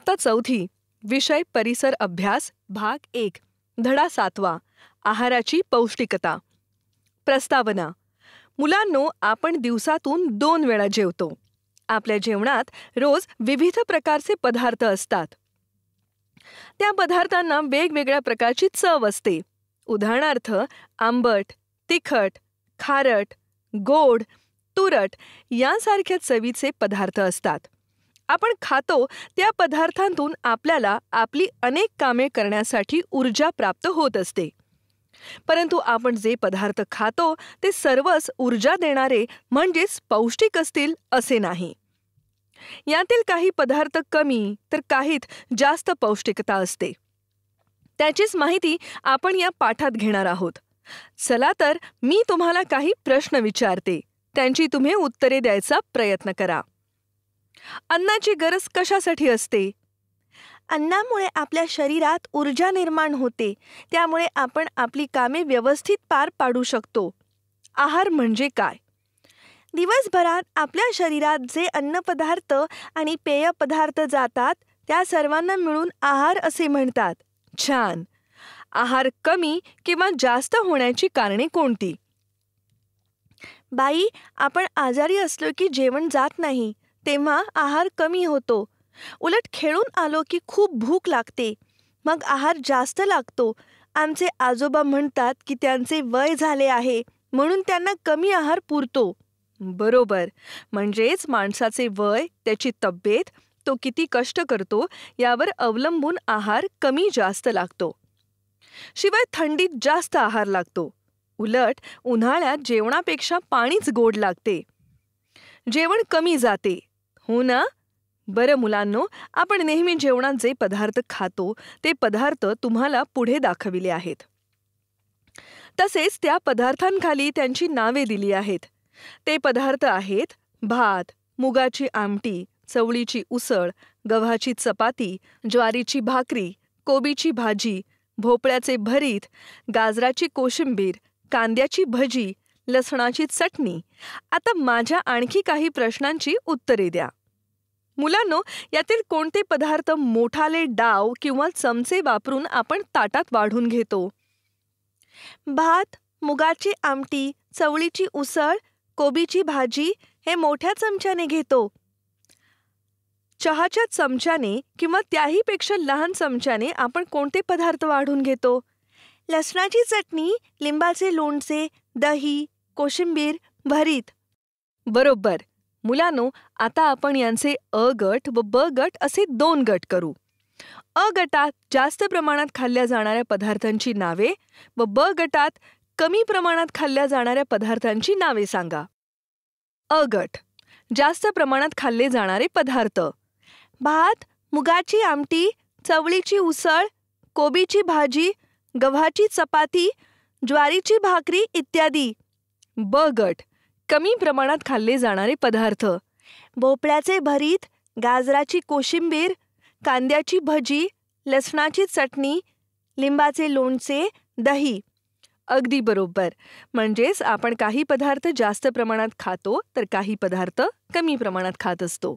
इयत्ता चौथी विषय परिसर अभ्यास भाग एक धडा सातवा आहाराची पौष्टिकता प्रस्तावना मुलांनो आपण दिवसातून दोन वेळा जेवतो आपल्या जेवणात रोज विविध प्रकारचे पदार्थ असतात त्या पदार्थांना वेगवेगळ्या प्रकारची चव असते उदाहरणार्थ आंबट तिखट खारट गोड तुरट यांसारख्या चवीचे पदार्थ असतात आपण खातो त्या पदार्थांतून आपल्याला आपली अनेक कामे करण्यासाठी ऊर्जा प्राप्त होत असते परंतु आपण जे पदार्थ खातो ते सर्वच ऊर्जा देणारे म्हणजेच पौष्टिक असतील असे नाही यातील काही पदार्थ कमी तर काहीत जास्त पौष्टिकता असते त्याचीच माहिती आपण या पाठात घेणार आहोत चला तर मी तुम्हाला काही प्रश्न विचारते त्यांची तुम्ही उत्तरे द्यायचा प्रयत्न करा अन्नाची गरज कशासाठी असते अन्नामुळे आपल्या शरीरात ऊर्जा निर्माण होते त्यामुळे आपण आपली कामे व्यवस्थित पार पाडू शकतो आहार म्हणजे काय दिवसभरात आपल्या शरीरात जे अन्नपदार्थ आणि पेय पदार्थ जातात त्या सर्वांना मिळून आहार असे म्हणतात छान आहार कमी किंवा जास्त होण्याची कारणे कोणती बाई आपण आजारी असलो की जेवण जात नाही तेव्हा आहार कमी होतो उलट खेळून आलो की खूप भूक लागते मग आहार जास्त लागतो आमचे आजोबा म्हणतात की त्यांचे वय झाले आहे म्हणून त्यांना कमी आहार पुरतो बरोबर म्हणजेच माणसाचे वय त्याची तब्येत तो किती कष्ट करतो यावर अवलंबून आहार कमी जास्त लागतो शिवाय थंडीत जास्त आहार लागतो उलट उन्हाळ्यात जेवणापेक्षा पाणीच गोड लागते जेवण कमी जाते हो ना बरं मुलांनो आपण नेहमी जेवणात जे पदार्थ खातो ते पदार्थ तुम्हाला पुढे दाखविले आहेत तसेच त्या पदार्थांखाली त्यांची नावे दिली आहेत ते पदार्थ आहेत भात मुगाची आमटी चवळीची उसळ गव्हाची चपाती ज्वारीची भाकरी कोबीची भाजी भोपळ्याचे भरीत गाजराची कोशिंबीर कांद्याची भजी लसणाची चटणी आता माझ्या आणखी काही प्रश्नांची उत्तरे द्या मुलांनो यातील कोणते पदार्थ मोठाले डाव किंवा चमचे वापरून आपण ताटात वाढून घेतो भात मुगाची आमटी चवळीची उसळ कोबीची भाजी हे मोठ्या चमच्याने घेतो चहाच्या चमच्याने किंवा त्याहीपेक्षा लहान चमच्याने आपण कोणते पदार्थ वाढून घेतो लसणाची चटणी लिंबाचे लोणचे दही कोशिंबीर भरीत बरोबर मुलानो आता आपण यांचे अ गट व ब गट असे दोन गट करू अ गटात जास्त प्रमाणात खाल्ल्या जाणाऱ्या पदार्थांची नावे व ब गटात कमी प्रमाणात खाल्ल्या जाणाऱ्या पदार्थांची नावे सांगा अ गट जास्त प्रमाणात खाल्ले जाणारे पदार्थ भात मुगाची आमटी चवळीची उसळ कोबीची भाजी गव्हाची चपाती ज्वारीची भाकरी इत्यादी ब गट कमी प्रमाणात खाल्ले जाणारे पदार्थ भोपळ्याचे भरीत गाजराची कोशिंबीर कांद्याची भजी लसणाची चटणी लिंबाचे लोणचे दही अगदी बरोबर म्हणजेच आपण काही पदार्थ जास्त प्रमाणात खातो तर काही पदार्थ कमी प्रमाणात खात असतो